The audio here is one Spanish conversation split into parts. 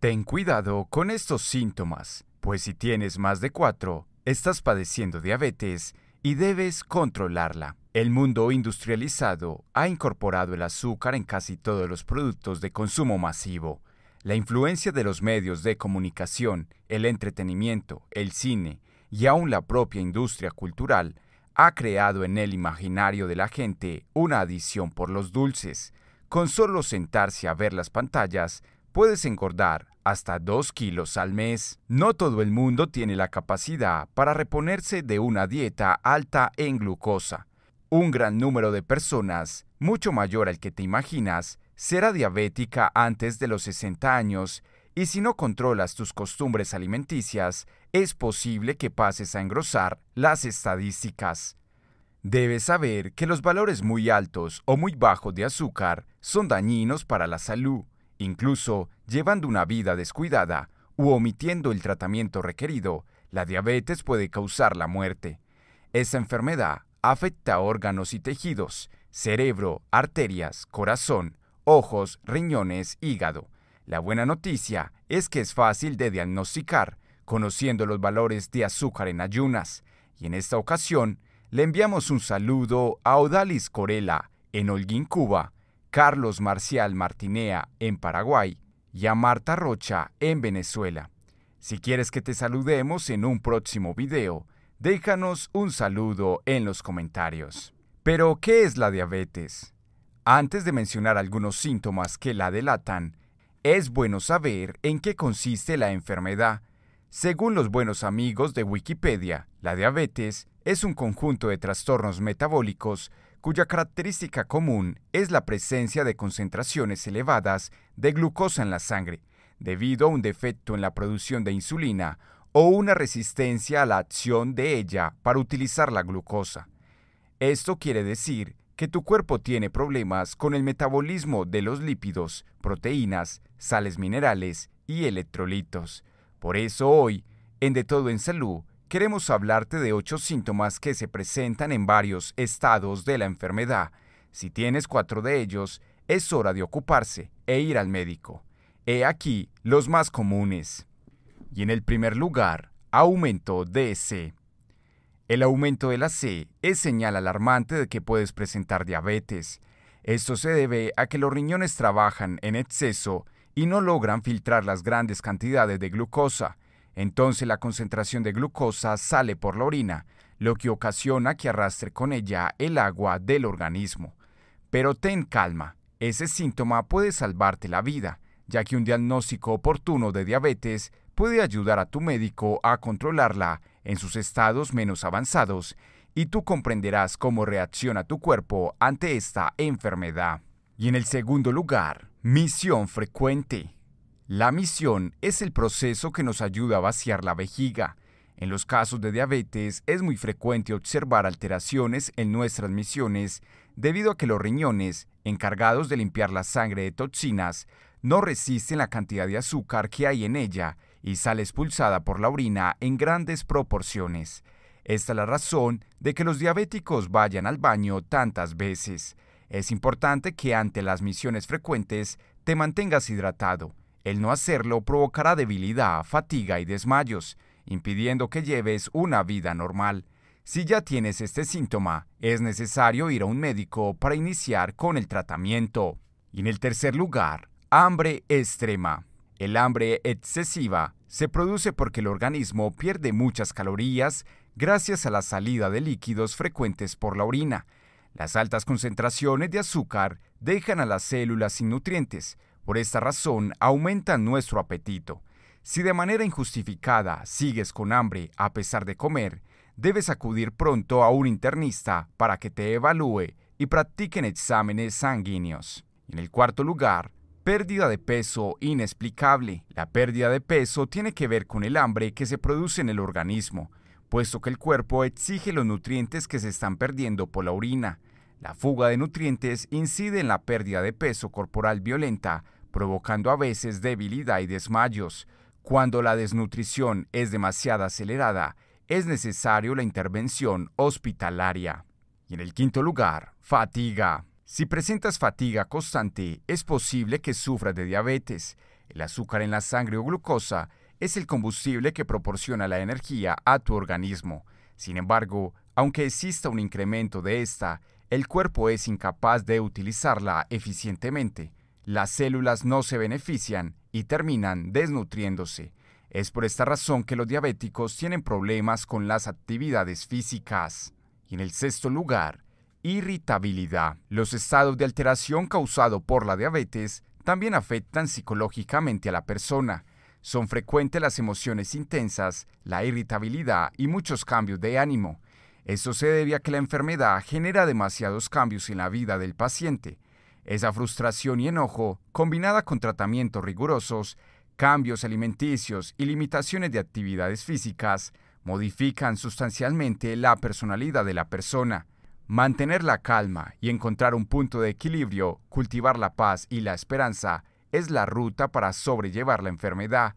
Ten cuidado con estos síntomas, pues si tienes más de cuatro, estás padeciendo diabetes y debes controlarla. El mundo industrializado ha incorporado el azúcar en casi todos los productos de consumo masivo. La influencia de los medios de comunicación, el entretenimiento, el cine y aún la propia industria cultural ha creado en el imaginario de la gente una adición por los dulces. Con solo sentarse a ver las pantallas, puedes engordar hasta 2 kilos al mes. No todo el mundo tiene la capacidad para reponerse de una dieta alta en glucosa. Un gran número de personas, mucho mayor al que te imaginas, será diabética antes de los 60 años y si no controlas tus costumbres alimenticias, es posible que pases a engrosar las estadísticas. Debes saber que los valores muy altos o muy bajos de azúcar son dañinos para la salud. Incluso llevando una vida descuidada u omitiendo el tratamiento requerido, la diabetes puede causar la muerte. Esta enfermedad afecta órganos y tejidos, cerebro, arterias, corazón, ojos, riñones, hígado. La buena noticia es que es fácil de diagnosticar, conociendo los valores de azúcar en ayunas, y en esta ocasión le enviamos un saludo a Odalis Corela, en Holguín, Cuba, Carlos Marcial Martinea en Paraguay y a Marta Rocha en Venezuela. Si quieres que te saludemos en un próximo video, déjanos un saludo en los comentarios. Pero, ¿qué es la diabetes? Antes de mencionar algunos síntomas que la delatan, es bueno saber en qué consiste la enfermedad. Según los buenos amigos de Wikipedia, la diabetes es un conjunto de trastornos metabólicos cuya característica común es la presencia de concentraciones elevadas de glucosa en la sangre, debido a un defecto en la producción de insulina o una resistencia a la acción de ella para utilizar la glucosa. Esto quiere decir que tu cuerpo tiene problemas con el metabolismo de los lípidos, proteínas, sales minerales y electrolitos. Por eso hoy, en De Todo en Salud, queremos hablarte de ocho síntomas que se presentan en varios estados de la enfermedad. Si tienes cuatro de ellos, es hora de ocuparse e ir al médico. He aquí los más comunes. Y en el primer lugar, aumento de C. El aumento de la C es señal alarmante de que puedes presentar diabetes. Esto se debe a que los riñones trabajan en exceso y no logran filtrar las grandes cantidades de glucosa, entonces la concentración de glucosa sale por la orina, lo que ocasiona que arrastre con ella el agua del organismo. Pero ten calma, ese síntoma puede salvarte la vida, ya que un diagnóstico oportuno de diabetes puede ayudar a tu médico a controlarla en sus estados menos avanzados y tú comprenderás cómo reacciona tu cuerpo ante esta enfermedad. Y en el segundo lugar, misión frecuente. La misión es el proceso que nos ayuda a vaciar la vejiga. En los casos de diabetes es muy frecuente observar alteraciones en nuestras misiones debido a que los riñones, encargados de limpiar la sangre de toxinas, no resisten la cantidad de azúcar que hay en ella y sale expulsada por la orina en grandes proporciones. Esta es la razón de que los diabéticos vayan al baño tantas veces. Es importante que ante las misiones frecuentes te mantengas hidratado. El no hacerlo provocará debilidad, fatiga y desmayos, impidiendo que lleves una vida normal. Si ya tienes este síntoma, es necesario ir a un médico para iniciar con el tratamiento. Y en el tercer lugar, hambre extrema. El hambre excesiva se produce porque el organismo pierde muchas calorías gracias a la salida de líquidos frecuentes por la orina. Las altas concentraciones de azúcar dejan a las células sin nutrientes, por esta razón, aumenta nuestro apetito. Si de manera injustificada sigues con hambre a pesar de comer, debes acudir pronto a un internista para que te evalúe y practiquen exámenes sanguíneos. En el cuarto lugar, pérdida de peso inexplicable. La pérdida de peso tiene que ver con el hambre que se produce en el organismo, puesto que el cuerpo exige los nutrientes que se están perdiendo por la orina. La fuga de nutrientes incide en la pérdida de peso corporal violenta provocando a veces debilidad y desmayos. Cuando la desnutrición es demasiado acelerada, es necesario la intervención hospitalaria. Y en el quinto lugar, fatiga. Si presentas fatiga constante, es posible que sufras de diabetes. El azúcar en la sangre o glucosa es el combustible que proporciona la energía a tu organismo. Sin embargo, aunque exista un incremento de esta, el cuerpo es incapaz de utilizarla eficientemente las células no se benefician y terminan desnutriéndose. Es por esta razón que los diabéticos tienen problemas con las actividades físicas. Y en el sexto lugar, irritabilidad. Los estados de alteración causado por la diabetes también afectan psicológicamente a la persona. Son frecuentes las emociones intensas, la irritabilidad y muchos cambios de ánimo. Esto se debe a que la enfermedad genera demasiados cambios en la vida del paciente, esa frustración y enojo, combinada con tratamientos rigurosos, cambios alimenticios y limitaciones de actividades físicas, modifican sustancialmente la personalidad de la persona. Mantener la calma y encontrar un punto de equilibrio, cultivar la paz y la esperanza, es la ruta para sobrellevar la enfermedad.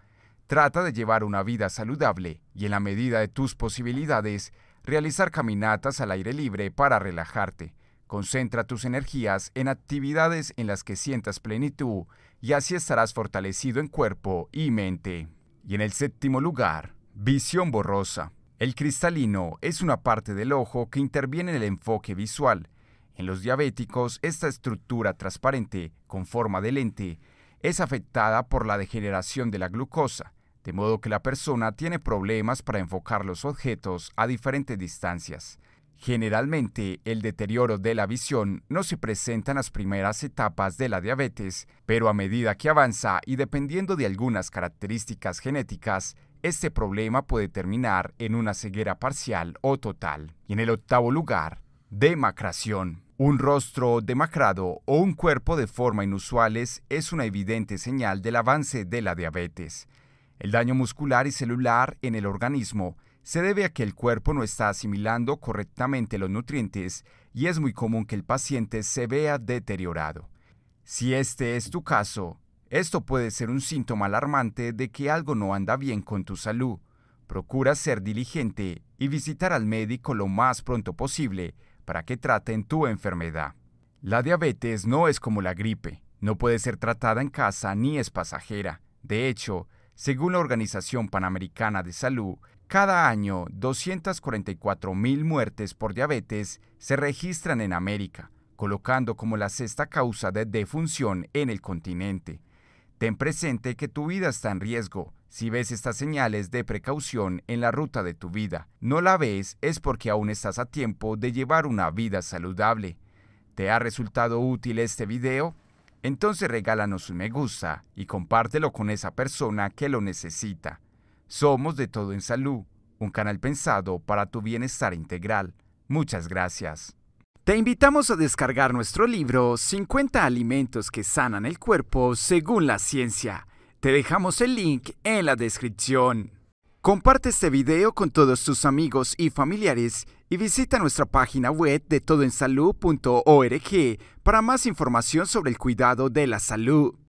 Trata de llevar una vida saludable y en la medida de tus posibilidades, realizar caminatas al aire libre para relajarte. Concentra tus energías en actividades en las que sientas plenitud y así estarás fortalecido en cuerpo y mente. Y en el séptimo lugar, visión borrosa. El cristalino es una parte del ojo que interviene en el enfoque visual. En los diabéticos, esta estructura transparente, con forma de lente, es afectada por la degeneración de la glucosa, de modo que la persona tiene problemas para enfocar los objetos a diferentes distancias. Generalmente, el deterioro de la visión no se presenta en las primeras etapas de la diabetes, pero a medida que avanza y dependiendo de algunas características genéticas, este problema puede terminar en una ceguera parcial o total. Y en el octavo lugar, demacración. Un rostro demacrado o un cuerpo de forma inusuales es una evidente señal del avance de la diabetes. El daño muscular y celular en el organismo se debe a que el cuerpo no está asimilando correctamente los nutrientes y es muy común que el paciente se vea deteriorado. Si este es tu caso, esto puede ser un síntoma alarmante de que algo no anda bien con tu salud. Procura ser diligente y visitar al médico lo más pronto posible para que traten tu enfermedad. La diabetes no es como la gripe, no puede ser tratada en casa ni es pasajera. De hecho, según la Organización Panamericana de Salud, cada año, 244 mil muertes por diabetes se registran en América, colocando como la sexta causa de defunción en el continente. Ten presente que tu vida está en riesgo. Si ves estas señales de precaución en la ruta de tu vida, no la ves es porque aún estás a tiempo de llevar una vida saludable. ¿Te ha resultado útil este video? Entonces regálanos un me gusta y compártelo con esa persona que lo necesita. Somos de todo en salud, un canal pensado para tu bienestar integral. Muchas gracias. Te invitamos a descargar nuestro libro 50 alimentos que sanan el cuerpo según la ciencia. Te dejamos el link en la descripción. Comparte este video con todos tus amigos y familiares y visita nuestra página web de todoensalud.org para más información sobre el cuidado de la salud.